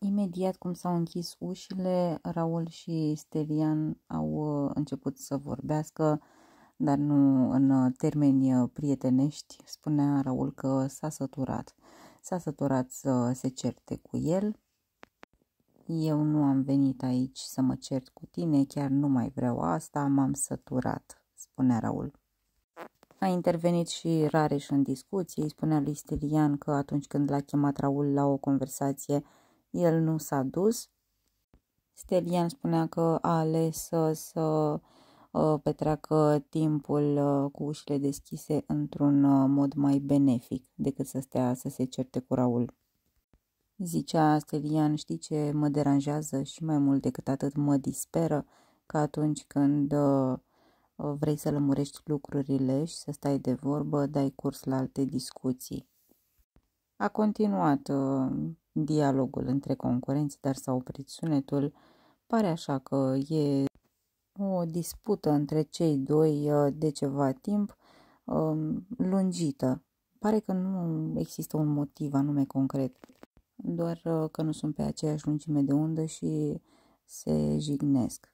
Imediat cum s-au închis ușile, Raul și Stelian au uh, început să vorbească, dar nu în uh, termeni uh, prietenești. Spunea Raul că s-a săturat. S-a săturat să se certe cu el. Eu nu am venit aici să mă cert cu tine, chiar nu mai vreau asta, m-am săturat, spunea Raul. A intervenit și Rareș în discuție, îi spunea lui Stelian că atunci când l-a chemat Raul la o conversație, el nu s-a dus. Stelian spunea că a ales să, să ă, petreacă timpul ă, cu ușile deschise într-un ă, mod mai benefic decât să stea să se certe cu Raul. Zicea Stelian, știi ce mă deranjează și mai mult decât atât mă disperă că atunci când vrei să lămurești lucrurile și să stai de vorbă, dai curs la alte discuții. A continuat dialogul între concurenți, dar s-a oprit sunetul. Pare așa că e o dispută între cei doi uh, de ceva timp um, lungită. Pare că nu există un motiv anume concret, doar uh, că nu sunt pe aceeași lungime de undă și se jignesc.